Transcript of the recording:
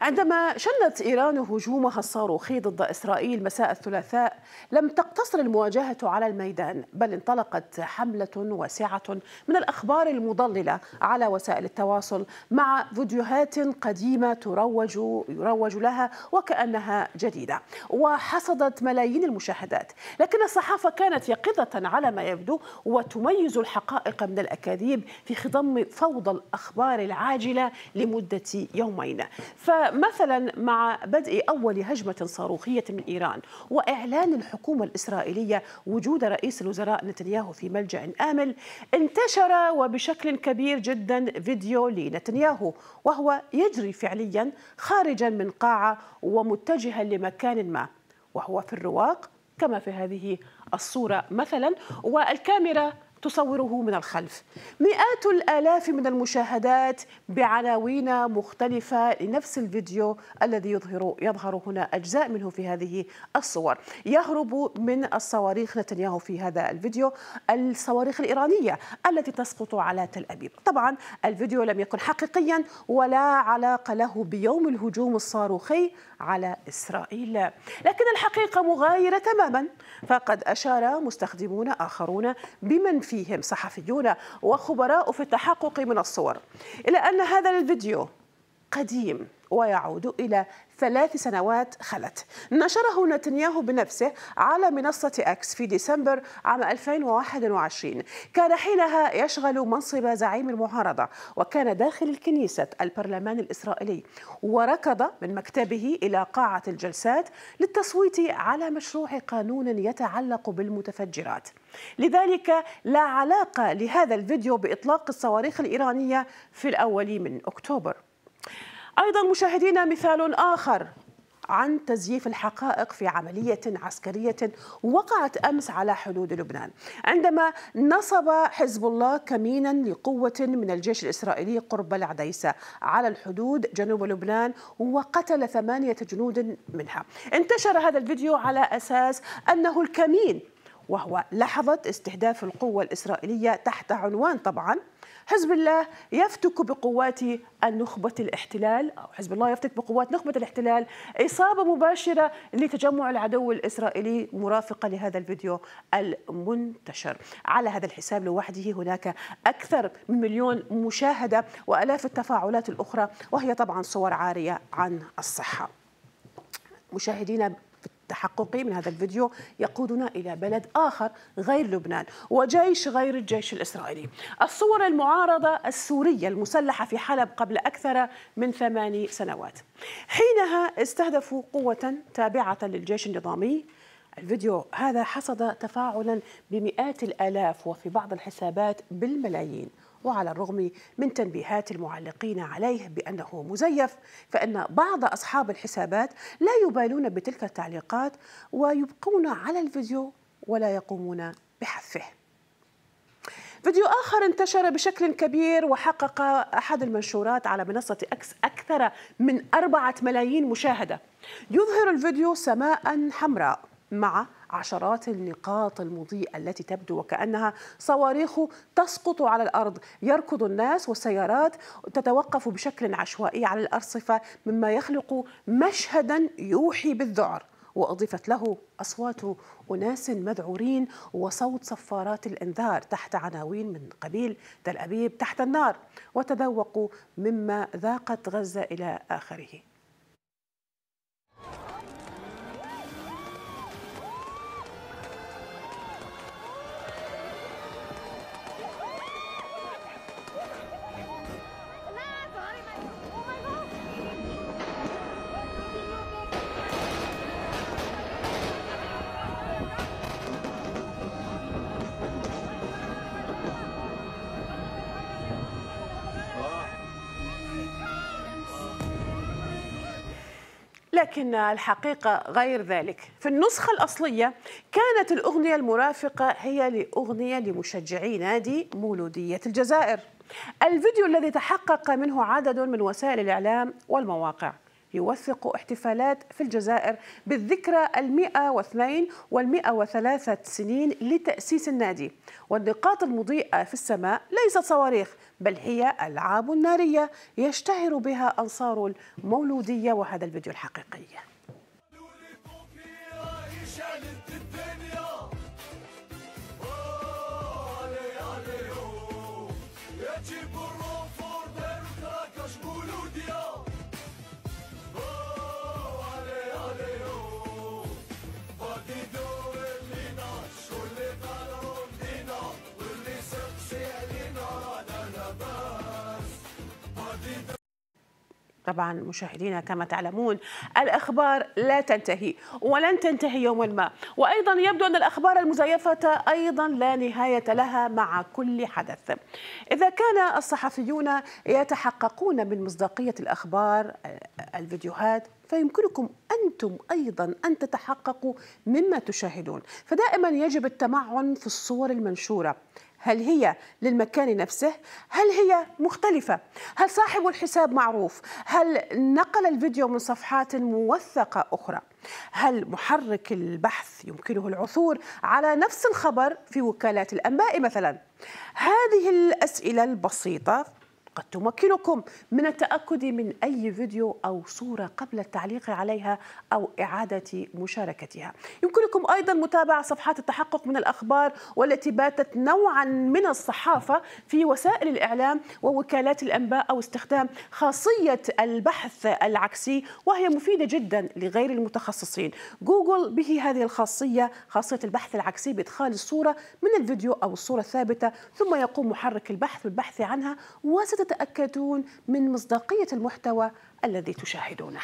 عندما شنت إيران هجومها الصاروخي ضد إسرائيل مساء الثلاثاء لم تقتصر المواجهة على الميدان بل انطلقت حملة واسعة من الأخبار المضللة على وسائل التواصل مع فيديوهات قديمة تروج يروج لها وكأنها جديدة وحصدت ملايين المشاهدات لكن الصحافة كانت يقظة على ما يبدو وتميز الحقائق من الأكاذيب في خضم فوضى الأخبار العاجلة لمدة يومين ف مثلا مع بدء أول هجمة صاروخية من إيران وإعلان الحكومة الإسرائيلية وجود رئيس الوزراء نتنياهو في ملجأ آمل انتشر وبشكل كبير جدا فيديو لنتنياهو وهو يجري فعليا خارجا من قاعة ومتجها لمكان ما وهو في الرواق كما في هذه الصورة مثلا والكاميرا تصوره من الخلف مئات الآلاف من المشاهدات بعناوين مختلفة لنفس الفيديو الذي يظهر يظهر هنا أجزاء منه في هذه الصور يهرب من الصواريخ نتنياهو في هذا الفيديو الصواريخ الإيرانية التي تسقط على تل أبيب طبعا الفيديو لم يكن حقيقيا ولا علاقة له بيوم الهجوم الصاروخي على إسرائيل لكن الحقيقة مغايرة تماما فقد أشار مستخدمون آخرون بمن فيهم صحفيون وخبراء في التحقق من الصور إلى أن هذا الفيديو قديم ويعود إلى ثلاث سنوات خلت نشره نتنياهو بنفسه على منصة أكس في ديسمبر عام 2021 كان حينها يشغل منصب زعيم المعارضة وكان داخل الكنيسة البرلمان الإسرائيلي وركض من مكتبه إلى قاعة الجلسات للتصويت على مشروع قانون يتعلق بالمتفجرات لذلك لا علاقة لهذا الفيديو بإطلاق الصواريخ الإيرانية في الأول من أكتوبر أيضا مشاهدينا مثال آخر عن تزييف الحقائق في عملية عسكرية وقعت أمس على حدود لبنان عندما نصب حزب الله كمينا لقوة من الجيش الإسرائيلي قرب العديسة على الحدود جنوب لبنان وقتل ثمانية جنود منها انتشر هذا الفيديو على أساس أنه الكمين وهو لحظة استهداف القوة الإسرائيلية تحت عنوان طبعا حزب الله يفتك بقوات النخبة الاحتلال أو حزب الله يفتك بقوات نخبة الاحتلال إصابة مباشرة لتجمع العدو الإسرائيلي مرافقة لهذا الفيديو المنتشر على هذا الحساب لوحده هناك أكثر من مليون مشاهدة وألاف التفاعلات الأخرى وهي طبعا صور عارية عن الصحة مشاهدينا التحققي من هذا الفيديو يقودنا إلى بلد آخر غير لبنان وجيش غير الجيش الإسرائيلي الصور المعارضة السورية المسلحة في حلب قبل أكثر من ثماني سنوات حينها استهدفوا قوة تابعة للجيش النظامي الفيديو هذا حصد تفاعلا بمئات الآلاف وفي بعض الحسابات بالملايين وعلى الرغم من تنبيهات المعلقين عليه بأنه مزيف فإن بعض أصحاب الحسابات لا يبالون بتلك التعليقات ويبقون على الفيديو ولا يقومون بحذفه فيديو آخر انتشر بشكل كبير وحقق أحد المنشورات على منصة أكس أكثر من أربعة ملايين مشاهدة يظهر الفيديو سماء حمراء مع عشرات النقاط المضيئة التي تبدو وكأنها صواريخ تسقط على الأرض يركض الناس والسيارات تتوقف بشكل عشوائي على الأرصفة مما يخلق مشهدا يوحي بالذعر وأضيفت له أصوات أناس مذعورين وصوت صفارات الإنذار تحت عناوين من قبيل تل أبيب تحت النار وتذوقوا مما ذاقت غزة إلى آخره لكن الحقيقة غير ذلك في النسخة الأصلية كانت الأغنية المرافقة هي لأغنية لمشجعي نادي مولودية الجزائر الفيديو الذي تحقق منه عدد من وسائل الإعلام والمواقع يوثق احتفالات في الجزائر بالذكرى المئة واثنين والمئة وثلاثة سنين لتأسيس النادي والنقاط المضيئة في السماء ليست صواريخ بل هي ألعاب نارية يشتهر بها أنصار المولودية وهذا الفيديو الحقيقي طبعا مشاهدينا كما تعلمون الأخبار لا تنتهي ولن تنتهي يوما ما وأيضا يبدو أن الأخبار المزيفة أيضا لا نهاية لها مع كل حدث إذا كان الصحفيون يتحققون من مصداقية الأخبار آه، الفيديوهات فيمكنكم انتم ايضا ان تتحققوا مما تشاهدون، فدائما يجب التمعن في الصور المنشوره، هل هي للمكان نفسه؟ هل هي مختلفة؟ هل صاحب الحساب معروف؟ هل نقل الفيديو من صفحات موثقة أخرى؟ هل محرك البحث يمكنه العثور على نفس الخبر في وكالات الأنباء مثلا؟ هذه الأسئلة البسيطة قد تمكنكم من التأكد من أي فيديو أو صورة قبل التعليق عليها أو إعادة مشاركتها يمكنكم أيضا متابعة صفحات التحقق من الأخبار والتي باتت نوعا من الصحافة في وسائل الإعلام ووكالات الأنباء أو استخدام خاصية البحث العكسي وهي مفيدة جدا لغير المتخصصين جوجل به هذه الخاصية خاصية البحث العكسي بإدخال الصورة من الفيديو أو الصورة الثابتة ثم يقوم محرك البحث بالبحث عنها واسطة تتأكدون من مصداقية المحتوى الذي تشاهدونه